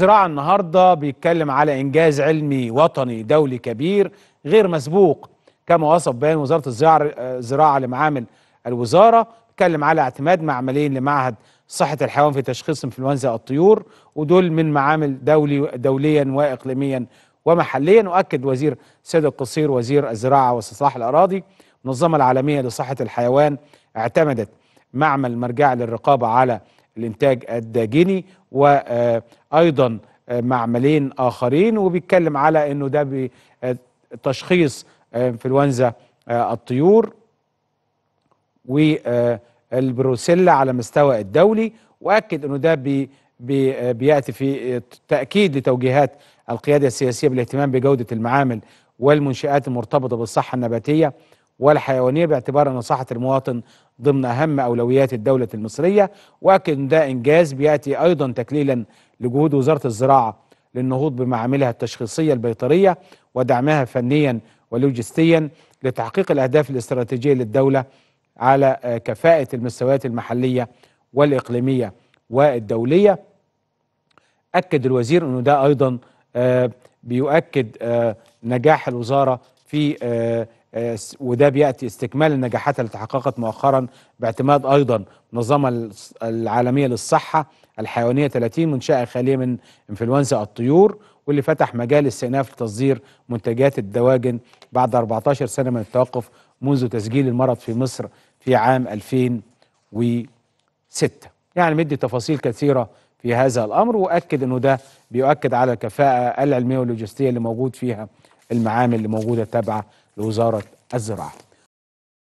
زراعة النهاردة بيتكلم على إنجاز علمي وطني دولي كبير غير مسبوق كما وصف بيان وزارة الزراعة لمعامل الوزارة اتكلم على اعتماد معملين لمعهد صحة الحيوان في تشخيص انفلونزا الطيور ودول من معامل دولي دوليا وإقليميا ومحليا وأكد وزير سيد القصير وزير الزراعة واستصلاح الأراضي المنظمة العالمية لصحة الحيوان اعتمدت معمل مرجع للرقابة على الانتاج الداجني وايضا معملين اخرين وبيتكلم على انه ده تشخيص آه، انفلونزا آه، الطيور والبروسيلا على مستوى الدولي واكد انه ده بي بي آه، بياتي في تاكيد لتوجيهات القياده السياسيه بالاهتمام بجوده المعامل والمنشآت المرتبطة بالصحة النباتية والحيوانية باعتبار أن صحة المواطن ضمن أهم أولويات الدولة المصرية وأكد ده إنجاز بيأتي أيضا تكليلا لجهود وزارة الزراعة للنهوض بمعاملها التشخيصية البيطرية ودعمها فنيا ولوجستيا لتحقيق الأهداف الاستراتيجية للدولة على آه، كفاءة المستويات المحلية والإقليمية والدولية أكد الوزير أنه ده أيضا آه، بيؤكد آه، نجاح الوزارة في آه، وده بياتي استكمال النجاحات التي تحققت مؤخرا باعتماد ايضا منظمه العالميه للصحه الحيوانيه 30 منشاه خاليه من انفلونزا الطيور واللي فتح مجال استئناف لتصدير منتجات الدواجن بعد 14 سنه من التوقف منذ تسجيل المرض في مصر في عام 2006 يعني مدي تفاصيل كثيره في هذا الامر واكد انه ده بيؤكد على الكفاءه العلميه واللوجستيه اللي موجود فيها المعامل اللي موجوده تابعه لوزاره الزراعه